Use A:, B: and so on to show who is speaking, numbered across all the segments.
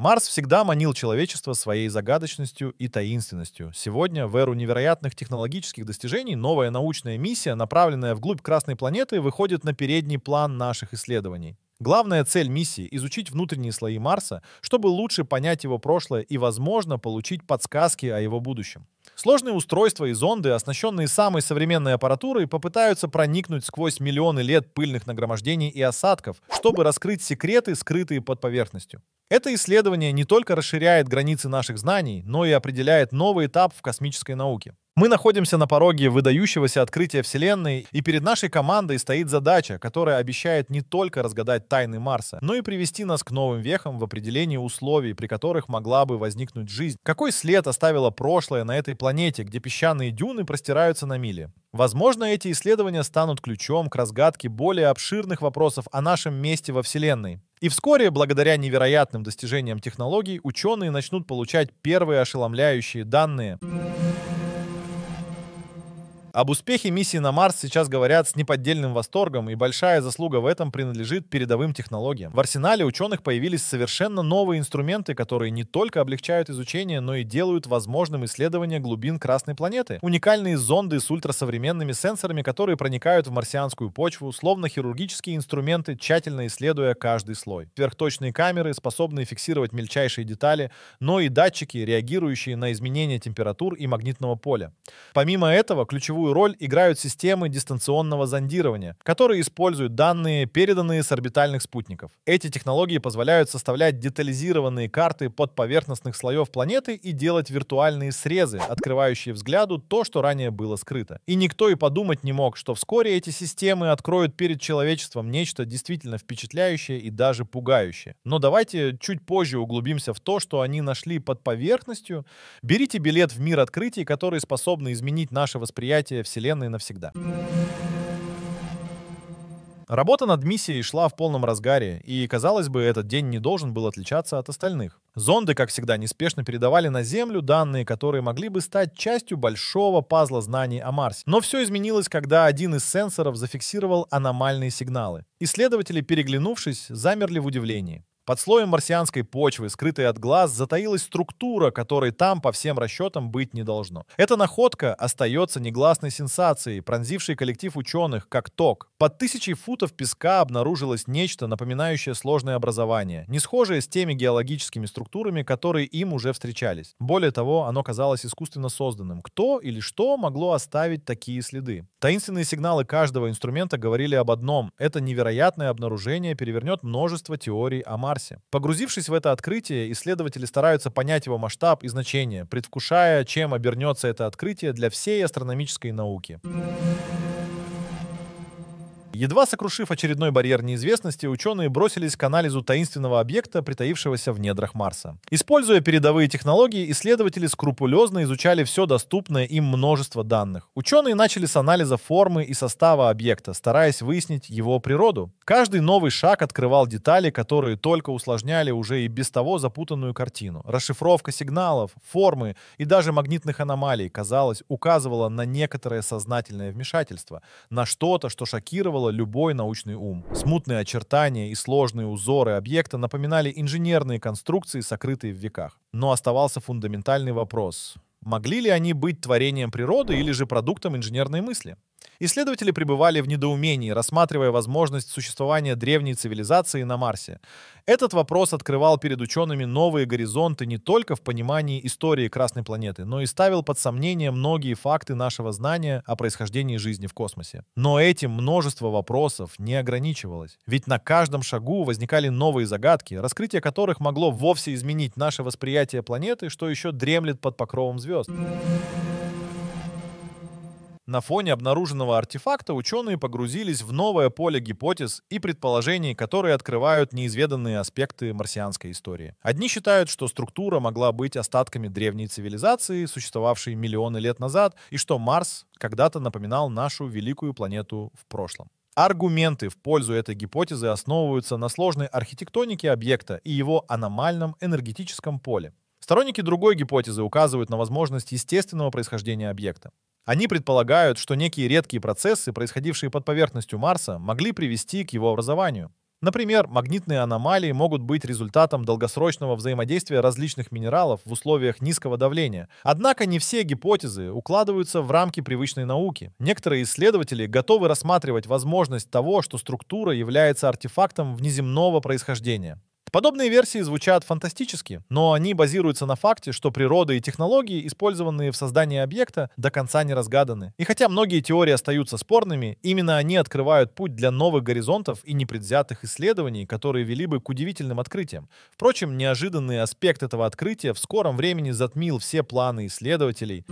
A: Марс всегда манил человечество своей загадочностью и таинственностью. Сегодня, в эру невероятных технологических достижений, новая научная миссия, направленная вглубь Красной планеты, выходит на передний план наших исследований. Главная цель миссии — изучить внутренние слои Марса, чтобы лучше понять его прошлое и, возможно, получить подсказки о его будущем. Сложные устройства и зонды, оснащенные самой современной аппаратурой, попытаются проникнуть сквозь миллионы лет пыльных нагромождений и осадков, чтобы раскрыть секреты, скрытые под поверхностью. Это исследование не только расширяет границы наших знаний, но и определяет новый этап в космической науке. Мы находимся на пороге выдающегося открытия Вселенной, и перед нашей командой стоит задача, которая обещает не только разгадать тайны Марса, но и привести нас к новым вехам в определении условий, при которых могла бы возникнуть жизнь. Какой след оставило прошлое на этой планете, где песчаные дюны простираются на мили? Возможно, эти исследования станут ключом к разгадке более обширных вопросов о нашем месте во Вселенной. И вскоре, благодаря невероятным достижениям технологий, ученые начнут получать первые ошеломляющие данные. Об успехе миссии на Марс сейчас говорят с неподдельным восторгом, и большая заслуга в этом принадлежит передовым технологиям. В арсенале ученых появились совершенно новые инструменты, которые не только облегчают изучение, но и делают возможным исследование глубин Красной планеты. Уникальные зонды с ультрасовременными сенсорами, которые проникают в марсианскую почву, словно хирургические инструменты, тщательно исследуя каждый слой. Сверхточные камеры, способные фиксировать мельчайшие детали, но и датчики, реагирующие на изменения температур и магнитного поля. Помимо этого, ключевую ключевую роль играют системы дистанционного зондирования, которые используют данные, переданные с орбитальных спутников. Эти технологии позволяют составлять детализированные карты подповерхностных слоев планеты и делать виртуальные срезы, открывающие взгляду то, что ранее было скрыто. И никто и подумать не мог, что вскоре эти системы откроют перед человечеством нечто действительно впечатляющее и даже пугающее. Но давайте чуть позже углубимся в то, что они нашли под поверхностью. Берите билет в мир открытий, которые способны изменить наше восприятие восприятие Вселенной навсегда. Работа над миссией шла в полном разгаре, и, казалось бы, этот день не должен был отличаться от остальных. Зонды, как всегда, неспешно передавали на Землю данные, которые могли бы стать частью большого пазла знаний о Марсе. Но все изменилось, когда один из сенсоров зафиксировал аномальные сигналы. Исследователи, переглянувшись, замерли в удивлении. Под слоем марсианской почвы, скрытой от глаз, затаилась структура, которой там по всем расчетам быть не должно. Эта находка остается негласной сенсацией, пронзившей коллектив ученых, как ток. Под тысячей футов песка обнаружилось нечто, напоминающее сложное образование, не схожее с теми геологическими структурами, которые им уже встречались. Более того, оно казалось искусственно созданным. Кто или что могло оставить такие следы? Таинственные сигналы каждого инструмента говорили об одном. Это невероятное обнаружение перевернет множество теорий о Марсе. Марсе. Погрузившись в это открытие, исследователи стараются понять его масштаб и значение, предвкушая, чем обернется это открытие для всей астрономической науки. Едва сокрушив очередной барьер неизвестности, ученые бросились к анализу таинственного объекта, притаившегося в недрах Марса. Используя передовые технологии, исследователи скрупулезно изучали все доступное им множество данных. Ученые начали с анализа формы и состава объекта, стараясь выяснить его природу. Каждый новый шаг открывал детали, которые только усложняли уже и без того запутанную картину. Расшифровка сигналов, формы и даже магнитных аномалий, казалось, указывала на некоторое сознательное вмешательство, на что-то, что шокировало усваивала любой научный ум. Смутные очертания и сложные узоры объекта напоминали инженерные конструкции, сокрытые в веках. Но оставался фундаментальный вопрос. Могли ли они быть творением природы или же продуктом инженерной мысли? Исследователи пребывали в недоумении, рассматривая возможность существования древней цивилизации на Марсе. Этот вопрос открывал перед учеными новые горизонты не только в понимании истории Красной планеты, но и ставил под сомнение многие факты нашего знания о происхождении жизни в космосе. Но этим множество вопросов не ограничивалось. Ведь на каждом шагу возникали новые загадки, раскрытие которых могло вовсе изменить наше восприятие планеты, что еще дремлет под покровом звезд. На фоне обнаруженного артефакта ученые погрузились в новое поле гипотез и предположений, которые открывают неизведанные аспекты марсианской истории. Одни считают, что структура могла быть остатками древней цивилизации, существовавшей миллионы лет назад, и что Марс когда-то напоминал нашу великую планету в прошлом. Аргументы в пользу этой гипотезы основываются на сложной архитектонике объекта и его аномальном энергетическом поле. Сторонники другой гипотезы указывают на возможность естественного происхождения объекта. Они предполагают, что некие редкие процессы, происходившие под поверхностью Марса, могли привести к его образованию. Например, магнитные аномалии могут быть результатом долгосрочного взаимодействия различных минералов в условиях низкого давления. Однако не все гипотезы укладываются в рамки привычной науки. Некоторые исследователи готовы рассматривать возможность того, что структура является артефактом внеземного происхождения. Подобные версии звучат фантастически, но они базируются на факте, что природа и технологии, использованные в создании объекта, до конца не разгаданы. И хотя многие теории остаются спорными, именно они открывают путь для новых горизонтов и непредвзятых исследований, которые вели бы к удивительным открытиям. Впрочем, неожиданный аспект этого открытия в скором времени затмил все планы исследователей.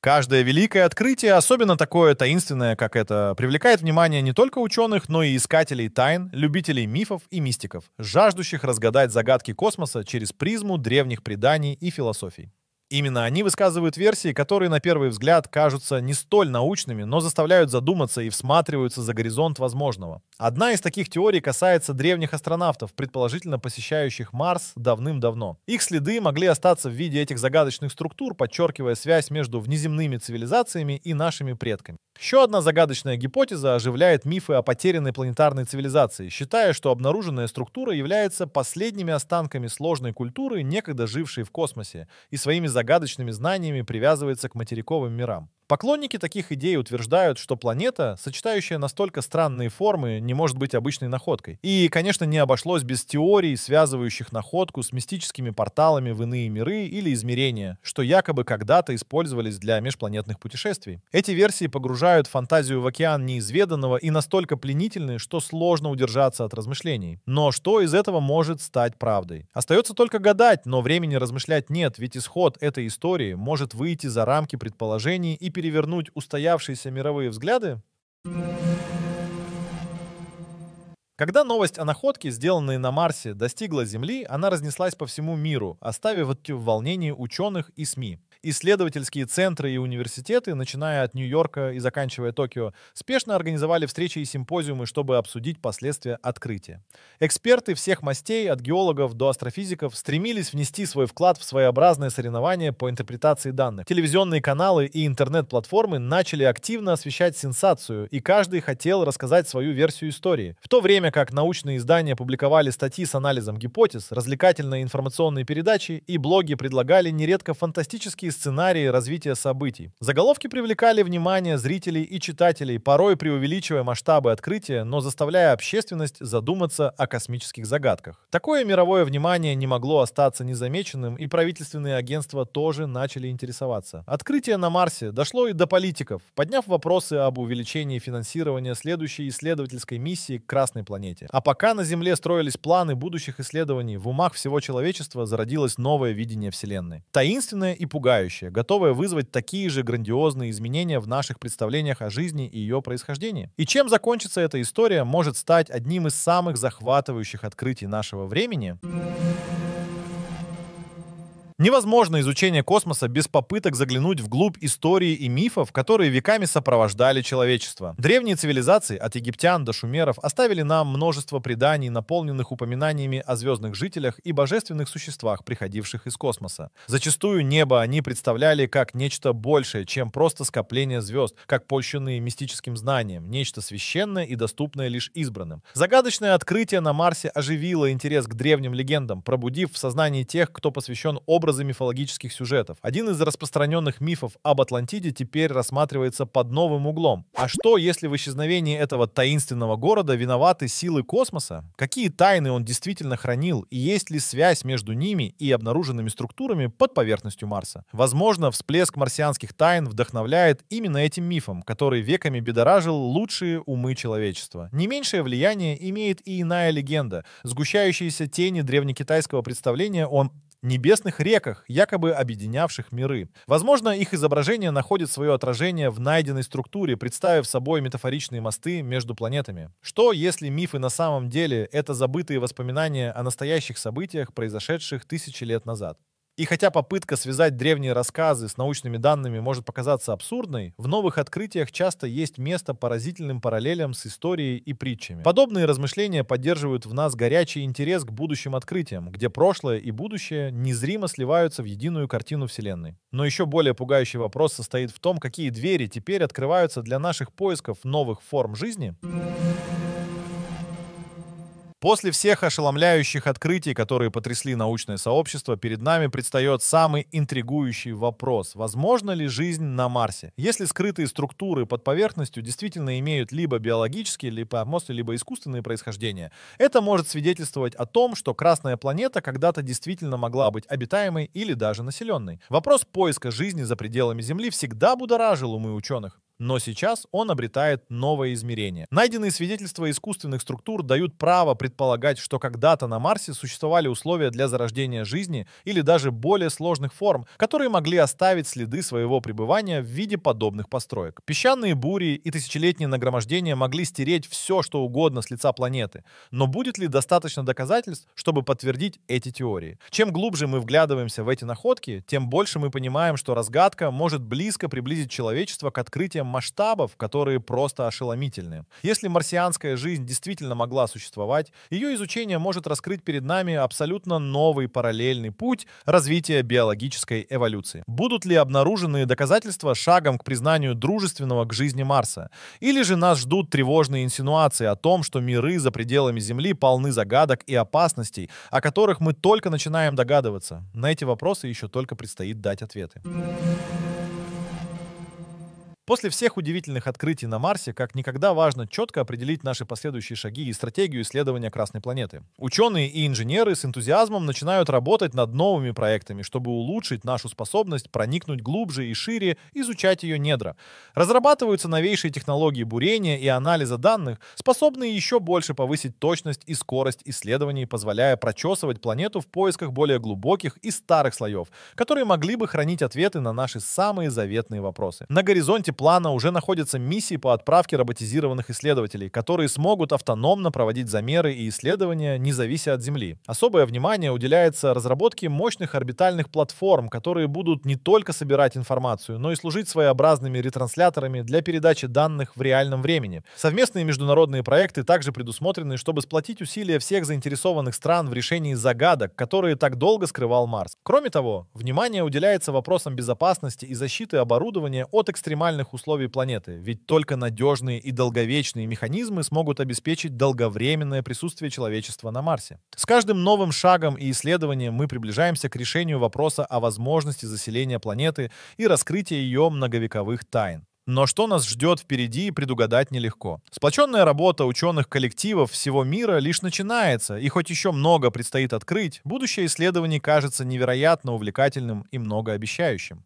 A: Каждое великое открытие, особенно такое таинственное, как это, привлекает внимание не только ученых, но и искателей тайн, любителей мифов и мистиков, жаждущих разгадать загадки космоса через призму древних преданий и философий. Именно они высказывают версии, которые на первый взгляд кажутся не столь научными, но заставляют задуматься и всматриваются за горизонт возможного. Одна из таких теорий касается древних астронавтов, предположительно посещающих Марс давным-давно. Их следы могли остаться в виде этих загадочных структур, подчеркивая связь между внеземными цивилизациями и нашими предками. Еще одна загадочная гипотеза оживляет мифы о потерянной планетарной цивилизации, считая, что обнаруженная структура является последними останками сложной культуры, некогда жившей в космосе, и своими загадочными знаниями привязывается к материковым мирам. Поклонники таких идей утверждают, что планета, сочетающая настолько странные формы, не может быть обычной находкой. И, конечно, не обошлось без теорий, связывающих находку с мистическими порталами в иные миры или измерения, что якобы когда-то использовались для межпланетных путешествий. Эти версии погружают фантазию в океан неизведанного и настолько пленительны, что сложно удержаться от размышлений. Но что из этого может стать правдой? Остается только гадать, но времени размышлять нет, ведь исход этой истории может выйти за рамки предположений и перевернуть устоявшиеся мировые взгляды, когда новость о находке, сделанной на Марсе, достигла Земли, она разнеслась по всему миру, оставив в волнении ученых и СМИ. Исследовательские центры и университеты, начиная от Нью-Йорка и заканчивая Токио, спешно организовали встречи и симпозиумы, чтобы обсудить последствия открытия. Эксперты всех мастей, от геологов до астрофизиков, стремились внести свой вклад в своеобразное соревнование по интерпретации данных. Телевизионные каналы и интернет-платформы начали активно освещать сенсацию, и каждый хотел рассказать свою версию истории. В то время как научные издания публиковали статьи с анализом гипотез, развлекательные информационные передачи и блоги предлагали нередко фантастические логические сценарии развития событий. Заголовки привлекали внимание зрителей и читателей, порой преувеличивая масштабы открытия, но заставляя общественность задуматься о космических загадках. Такое мировое внимание не могло остаться незамеченным, и правительственные агентства тоже начали интересоваться. Открытие на Марсе дошло и до политиков, подняв вопросы об увеличении финансирования следующей исследовательской миссии к Красной планете. А пока на Земле строились планы будущих исследований, в умах всего человечества зародилось новое видение Вселенной. Таинственное и пугающее окружающее, готовое вызвать такие же грандиозные изменения в наших представлениях о жизни и ее происхождении. И чем закончится эта история, может стать одним из самых захватывающих открытий нашего времени. Невозможно изучение космоса без попыток заглянуть вглубь истории и мифов, которые веками сопровождали человечество. Древние цивилизации, от египтян до шумеров, оставили нам множество преданий, наполненных упоминаниями о звездных жителях и божественных существах, приходивших из космоса. Зачастую небо они представляли как нечто большее, чем просто скопление звезд, как польщенные мистическим знанием, нечто священное и доступное лишь избранным. Загадочное открытие на Марсе оживило интерес к древним легендам, пробудив в сознании тех, кто посвящен образу образы мифологических сюжетов. Один из распространенных мифов об Атлантиде теперь рассматривается под новым углом. А что, если в исчезновении этого таинственного города виноваты силы космоса? Какие тайны он действительно хранил? И есть ли связь между ними и обнаруженными структурами под поверхностью Марса? Возможно, всплеск марсианских тайн вдохновляет именно этим мифом, который веками бедоражил лучшие умы человечества. Не меньшее влияние имеет и иная легенда, сгущающиеся тени древнекитайского представления о небесных реках, якобы объединявших миры. Возможно, их изображение находит свое отражение в найденной структуре, представив собой метафоричные мосты между планетами. Что, если мифы на самом деле — это забытые воспоминания о настоящих событиях, произошедших тысячи лет назад? И хотя попытка связать древние рассказы с научными данными может показаться абсурдной, в новых открытиях часто есть место поразительным параллелям с историей и притчами. Подобные размышления поддерживают в нас горячий интерес к будущим открытиям, где прошлое и будущее незримо сливаются в единую картину Вселенной. Но еще более пугающий вопрос состоит в том, какие двери теперь открываются для наших поисков новых форм жизни. После всех ошеломляющих открытий, которые потрясли научное сообщество, перед нами предстает самый интригующий вопрос. Возможно ли жизнь на Марсе? Если скрытые структуры под поверхностью действительно имеют либо биологические, либо, после, а, либо искусственные происхождения, это может свидетельствовать о том, что Красная планета когда-то действительно могла быть обитаемой или даже населенной. Вопрос поиска жизни за пределами Земли всегда будоражил умы ученых но сейчас он обретает новое измерение. Найденные свидетельства искусственных структур дают право предполагать, что когда-то на Марсе существовали условия для зарождения жизни или даже более сложных форм, которые могли оставить следы своего пребывания в виде подобных построек. Песчаные бури и тысячелетние нагромождения могли стереть все, что угодно с лица планеты, но будет ли достаточно доказательств, чтобы подтвердить эти теории? Чем глубже мы вглядываемся в эти находки, тем больше мы понимаем, что разгадка может близко приблизить человечество к открытиям масштабов, которые просто ошеломительны. Если марсианская жизнь действительно могла существовать, ее изучение может раскрыть перед нами абсолютно новый параллельный путь развития биологической эволюции. Будут ли обнаружены доказательства шагом к признанию дружественного к жизни Марса? Или же нас ждут тревожные инсинуации о том, что миры за пределами Земли полны загадок и опасностей, о которых мы только начинаем догадываться? На эти вопросы еще только предстоит дать ответы. Thank you После всех удивительных открытий на Марсе, как никогда важно четко определить наши последующие шаги и стратегию исследования Красной планеты. Ученые и инженеры с энтузиазмом начинают работать над новыми проектами, чтобы улучшить нашу способность проникнуть глубже и шире, изучать ее недра. Разрабатываются новейшие технологии бурения и анализа данных, способные еще больше повысить точность и скорость исследований, позволяя прочесывать планету в поисках более глубоких и старых слоев, которые могли бы хранить ответы на наши самые заветные вопросы. На горизонте плана уже находятся миссии по отправке роботизированных исследователей, которые смогут автономно проводить замеры и исследования, не завися от Земли. Особое внимание уделяется разработке мощных орбитальных платформ, которые будут не только собирать информацию, но и служить своеобразными ретрансляторами для передачи данных в реальном времени. Совместные международные проекты также предусмотрены, чтобы сплотить усилия всех заинтересованных стран в решении загадок, которые так долго скрывал Марс. Кроме того, внимание уделяется вопросам безопасности и защиты оборудования от экстремальных реальных условий планеты, ведь только надежные и долговечные механизмы смогут обеспечить долговременное присутствие человечества на Марсе. С каждым новым шагом и исследованием мы приближаемся к решению вопроса о возможности заселения планеты и раскрытия ее многовековых тайн. Но что нас ждет впереди, предугадать нелегко. Сплоченная работа ученых коллективов всего мира лишь начинается, и хоть еще много предстоит открыть, будущее исследований кажется невероятно увлекательным и многообещающим.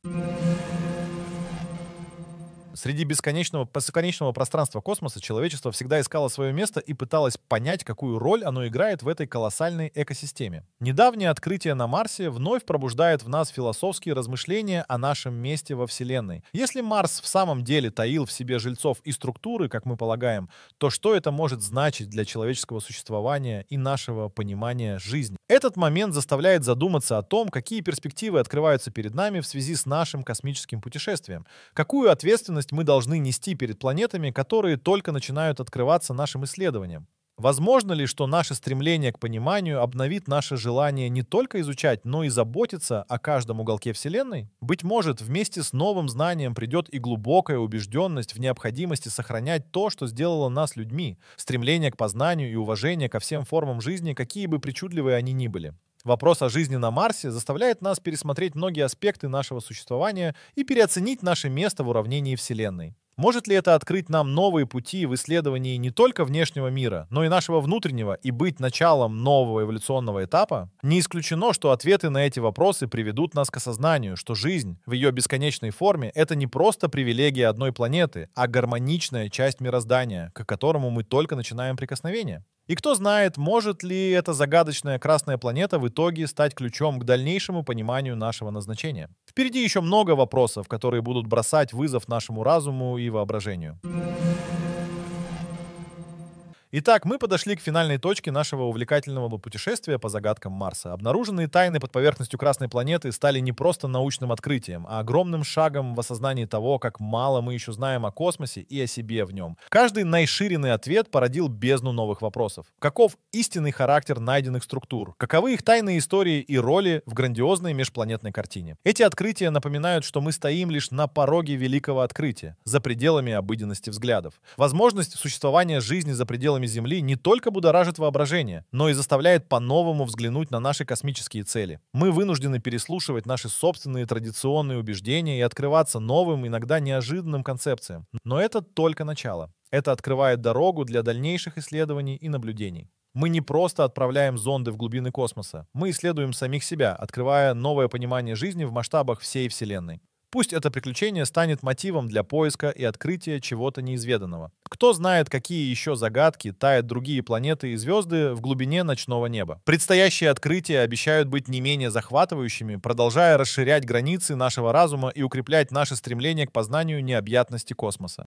A: Среди бесконечного, бесконечного пространства космоса человечество всегда искало свое место и пыталось понять, какую роль оно играет в этой колоссальной экосистеме. Недавнее открытие на Марсе вновь пробуждает в нас философские размышления о нашем месте во Вселенной. Если Марс в самом деле таил в себе жильцов и структуры, как мы полагаем, то что это может значить для человеческого существования и нашего понимания жизни? Этот момент заставляет задуматься о том, какие перспективы открываются перед нами в связи с нашим космическим путешествием, какую ответственность ответственность мы должны нести перед планетами, которые только начинают открываться нашим исследованиям? Возможно ли, что наше стремление к пониманию обновит наше желание не только изучать, но и заботиться о каждом уголке Вселенной? Быть может, вместе с новым знанием придет и глубокая убежденность в необходимости сохранять то, что сделало нас людьми, стремление к познанию и уважение ко всем формам жизни, какие бы причудливые они ни были вопрос о жизни на Марсе заставляет нас пересмотреть многие аспекты нашего существования и переоценить наше место в уравнении Вселенной. Может ли это открыть нам новые пути в исследовании не только внешнего мира, но и нашего внутреннего и быть началом нового эволюционного этапа? Не исключено, что ответы на эти вопросы приведут нас к осознанию, что жизнь в ее бесконечной форме — это не просто привилегия одной планеты, а гармоничная часть мироздания, к которому мы только начинаем прикосновение. И кто знает, может ли эта загадочная красная планета в итоге стать ключом к дальнейшему пониманию нашего назначения. Впереди еще много вопросов, которые будут бросать вызов нашему разуму и воображению. Итак, мы подошли к финальной точке нашего увлекательного путешествия по загадкам Марса. Обнаруженные тайны под поверхностью Красной планеты стали не просто научным открытием, а огромным шагом в осознании того, как мало мы еще знаем о космосе и о себе в нем. Каждый наиширенный ответ породил бездну новых вопросов. Каков истинный характер найденных структур? Каковы их тайные истории и роли в грандиозной межпланетной картине? Эти открытия напоминают, что мы стоим лишь на пороге великого открытия, за пределами обыденности взглядов. Возможность существования жизни за пределами пределами Земли не только будоражит воображение, но и заставляет по-новому взглянуть на наши космические цели. Мы вынуждены переслушивать наши собственные традиционные убеждения и открываться новым, иногда неожиданным концепциям. Но это только начало. Это открывает дорогу для дальнейших исследований и наблюдений. Мы не просто отправляем зонды в глубины космоса, мы исследуем самих себя, открывая новое понимание жизни в масштабах всей Вселенной. Пусть это приключение станет мотивом для поиска и открытия чего-то неизведанного. Кто знает, какие еще загадки тают другие планеты и звезды в глубине ночного неба. Предстоящие открытия обещают быть не менее захватывающими, продолжая расширять границы нашего разума и укреплять наше стремление к познанию необъятности космоса.